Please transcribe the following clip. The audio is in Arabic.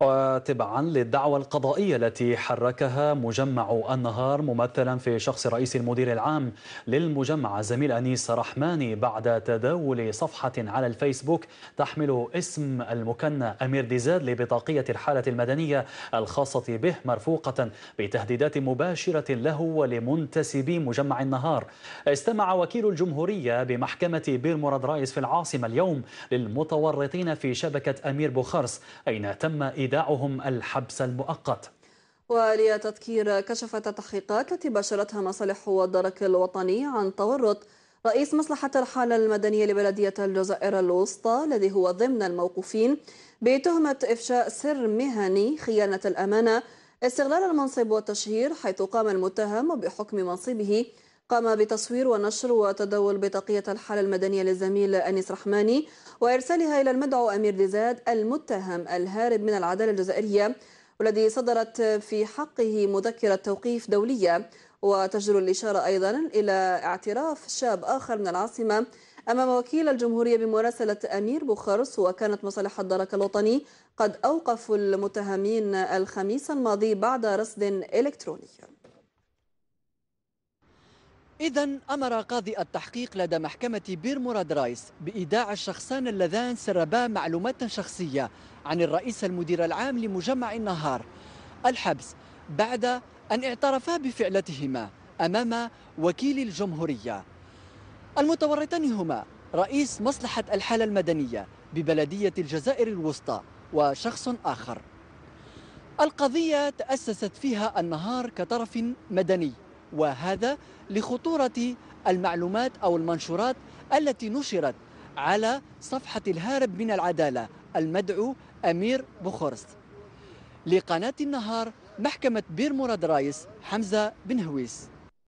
وتبعا للدعوى القضائية التي حركها مجمع النهار ممثلا في شخص رئيس المدير العام للمجمع الزميل أنيس رحماني بعد تداول صفحة على الفيسبوك تحمل اسم المكنى أمير ديزاد لبطاقية الحالة المدنية الخاصة به مرفوقة بتهديدات مباشرة له ولمنتسبي مجمع النهار استمع وكيل الجمهورية بمحكمة بير مراد رايس في العاصمة اليوم للمتورطين في شبكة أمير بوخارس أين تم إيداعهم الحبس المؤقت ولتذكير كشفت التحقيقات التي باشرتها مصالح الدرك الوطني عن تورط رئيس مصلحة الحالة المدنية لبلدية الجزائر الوسطى الذي هو ضمن الموقوفين بتهمة إفشاء سر مهني خيانة الأمانة استغلال المنصب والتشهير حيث قام المتهم بحكم منصبه قام بتصوير ونشر وتداول بطاقية الحالة المدنية للزميل أنيس رحماني وإرسالها إلى المدعو أمير ديزاد المتهم الهارب من العدالة الجزائرية والذي صدرت في حقه مذكرة توقيف دولية وتجر الإشارة أيضا إلى اعتراف شاب آخر من العاصمة أمام وكيل الجمهورية بمراسلة أمير بوخارس وكانت مصالح الدرك الوطني قد أوقفوا المتهمين الخميس الماضي بعد رصد إلكتروني إذا أمر قاضي التحقيق لدى محكمة بير مراد رايس بإيداع الشخصان اللذان سربا معلومات شخصية عن الرئيس المدير العام لمجمع النهار الحبس بعد أن اعترفا بفعلتهما أمام وكيل الجمهورية المتورطان هما رئيس مصلحة الحالة المدنية ببلدية الجزائر الوسطى وشخص آخر القضية تأسست فيها النهار كطرف مدني وهذا لخطورة المعلومات أو المنشورات التي نشرت على صفحة الهارب من العدالة المدعو أمير بوخورست لقناة النهار محكمة بير مراد رايس حمزة بن هويس